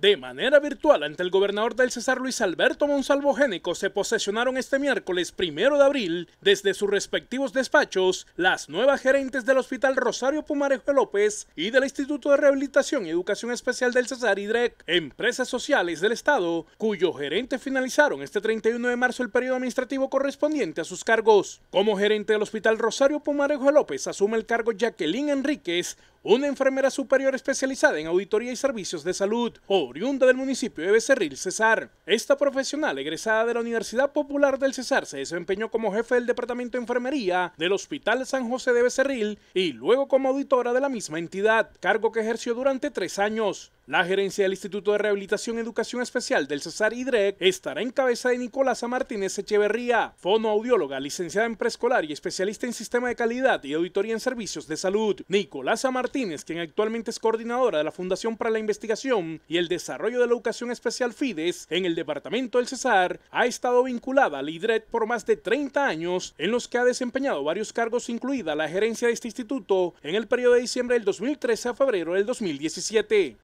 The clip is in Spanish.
De manera virtual, ante el gobernador del César Luis Alberto Monsalvo Génico, se posesionaron este miércoles primero de abril, desde sus respectivos despachos, las nuevas gerentes del Hospital Rosario Pumarejo López y del Instituto de Rehabilitación y Educación Especial del César IDREC, empresas sociales del Estado, cuyo gerente finalizaron este 31 de marzo el periodo administrativo correspondiente a sus cargos. Como gerente del Hospital Rosario Pumarejo López asume el cargo Jacqueline Enríquez, una enfermera superior especializada en auditoría y servicios de salud, oriunda del municipio de Becerril, Cesar. Esta profesional, egresada de la Universidad Popular del Cesar, se desempeñó como jefe del Departamento de Enfermería del Hospital San José de Becerril y luego como auditora de la misma entidad, cargo que ejerció durante tres años. La gerencia del Instituto de Rehabilitación y Educación Especial del Cesar IDREC estará en cabeza de Nicolasa Martínez Echeverría, fonoaudióloga, licenciada en preescolar y especialista en sistema de calidad y auditoría en servicios de salud. Nicolasa Martínez, quien actualmente es coordinadora de la Fundación para la Investigación y el Desarrollo de la Educación Especial FIDES en el departamento del Cesar, ha estado vinculada al IDREC por más de 30 años, en los que ha desempeñado varios cargos, incluida la gerencia de este instituto en el periodo de diciembre del 2013 a febrero del 2017.